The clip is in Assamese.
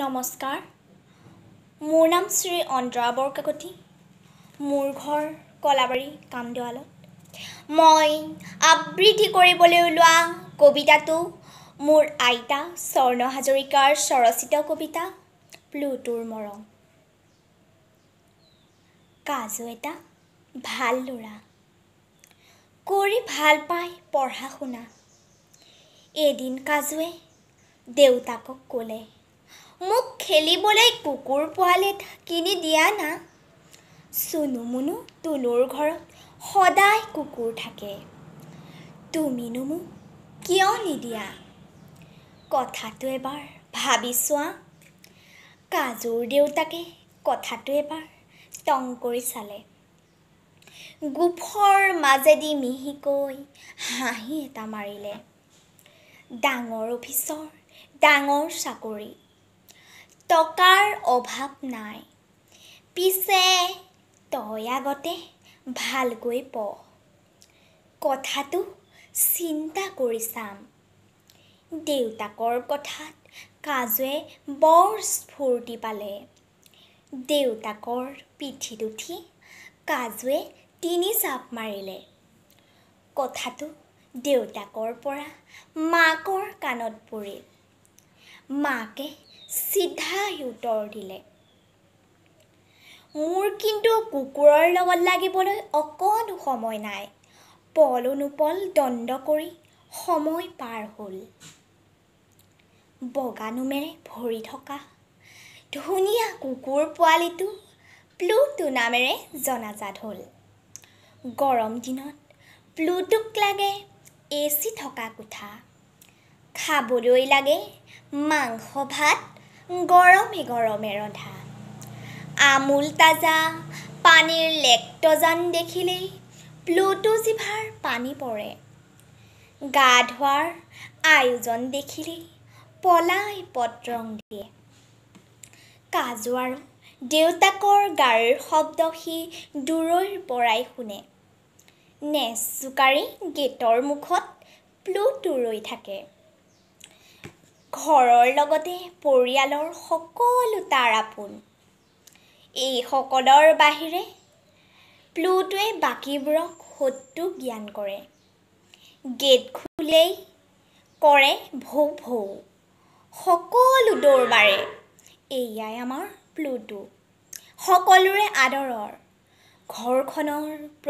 নমস্কাৰ মোৰ নাম শ্ৰী অন্দ্ৰা বৰকাকতি মোৰ ঘৰ কলাবাৰী কামদেৱালত মই আবৃত্তি কৰিবলৈ ওলোৱা কবিতাটো মোৰ আইতা স্বৰ্ণ হাজৰিকাৰ স্বৰচিত কবিতা প্লুটোৰ মৰম কাজু এটা ভাল ল'ৰা কৰি ভাল পায় পঢ়া শুনা এদিন কাজুৱে দেউতাকক ক'লে মোক খেলিবলৈ কুকুৰ পোৱালি কিনি দিয়া না চুনু মুনু তুনুৰ ঘৰত সদায় কুকুৰ থাকে তুমিনো মোক কিয় নিদিয়া কথাটো এবাৰ ভাবি চোৱা কাজুৰ দেউতাকে কথাটো এবাৰ টং কৰি চালে গোফৰ মাজেদি মিহিকৈ হাঁহি এটা মাৰিলে ডাঙৰ অফিচৰ ডাঙৰ চাকৰি টকাৰ অভাৱ নাই পিছে তই আগতে ভালকৈ প কথাটো চিন্তা কৰি চাম দেউতাকৰ কথাত কাজুৱে বৰ স্ফূৰ্তি পালে দেউতাকৰ পিঠিত উঠি কাজুৱে তিনি চাপ মাৰিলে কথাটো দেউতাকৰ পৰা মাকৰ কাণত পৰিল মাকে চিধাই উত্তৰ দিলে মোৰ কিন্তু কুকুৰৰ লগত লাগিবলৈ অকণো সময় নাই পল অনুপল দণ্ড কৰি সময় পাৰ হ'ল বগা নোমেৰে ভৰি থকা ধুনীয়া কুকুৰ পোৱালিটো প্লুটো নামেৰে জনাজাত হ'ল গৰম দিনত প্লুটোক লাগে এ চি থকা কোঠা খাবলৈ লাগে মাংস ভাত গৰমে গৰমে ৰন্ধা আমোল তাজা পানীৰ লেক্টজান দেখিলেই প্লুটো জিভাৰ পানী পৰে গা ধোৱাৰ আয়োজন দেখিলেই পলাই পত্ৰং দিয়ে কাজু আৰু দেউতাকৰ গাড়ীৰ শব্দ সি দূৰৈৰ পৰাই শুনে নেচ চুকাৰী গেটৰ মুখত প্লুটো ৰৈ থাকে ঘৰৰ লগতে পৰিয়ালৰ সকলো তাৰ আপোন এইসকলৰ বাহিৰে প্লুটোৱে বাকীবোৰক শত্ৰু জ্ঞান কৰে গেট খুলেই কৰে ভৌ ভৌ সকলো দৌৰ মাৰে এয়াই আমাৰ প্লুটো সকলোৰে আদৰৰ ঘৰখনৰ